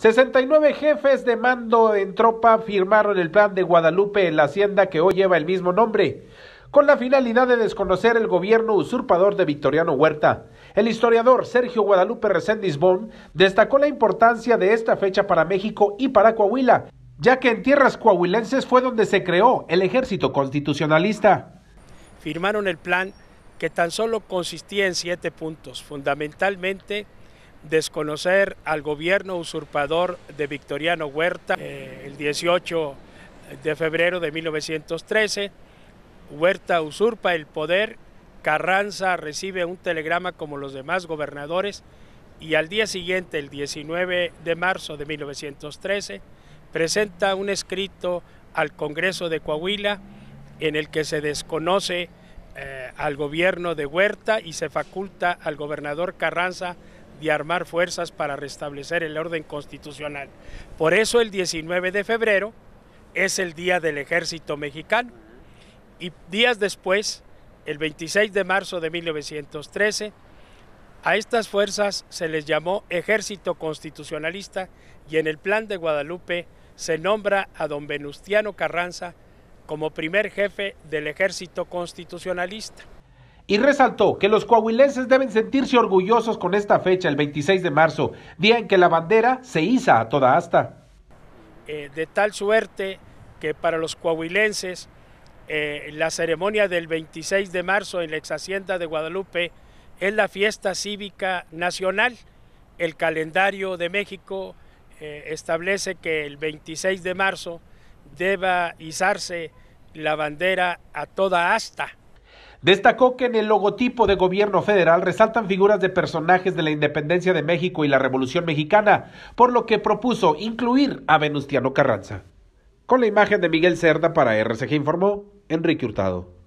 69 jefes de mando en tropa firmaron el plan de Guadalupe en la hacienda que hoy lleva el mismo nombre, con la finalidad de desconocer el gobierno usurpador de Victoriano Huerta. El historiador Sergio Guadalupe Reséndiz Bon destacó la importancia de esta fecha para México y para Coahuila, ya que en tierras coahuilenses fue donde se creó el ejército constitucionalista. Firmaron el plan que tan solo consistía en siete puntos, fundamentalmente desconocer al gobierno usurpador de Victoriano Huerta eh, el 18 de febrero de 1913. Huerta usurpa el poder, Carranza recibe un telegrama como los demás gobernadores y al día siguiente, el 19 de marzo de 1913, presenta un escrito al Congreso de Coahuila en el que se desconoce eh, al gobierno de Huerta y se faculta al gobernador Carranza de armar fuerzas para restablecer el orden constitucional. Por eso el 19 de febrero es el Día del Ejército Mexicano y días después, el 26 de marzo de 1913, a estas fuerzas se les llamó Ejército Constitucionalista y en el Plan de Guadalupe se nombra a don Venustiano Carranza como primer jefe del Ejército Constitucionalista y resaltó que los coahuilenses deben sentirse orgullosos con esta fecha, el 26 de marzo, día en que la bandera se iza a toda asta. Eh, de tal suerte que para los coahuilenses eh, la ceremonia del 26 de marzo en la ex hacienda de Guadalupe es la fiesta cívica nacional. El calendario de México eh, establece que el 26 de marzo deba izarse la bandera a toda asta Destacó que en el logotipo de gobierno federal resaltan figuras de personajes de la independencia de México y la Revolución Mexicana, por lo que propuso incluir a Venustiano Carranza. Con la imagen de Miguel Cerda para RCG informó Enrique Hurtado.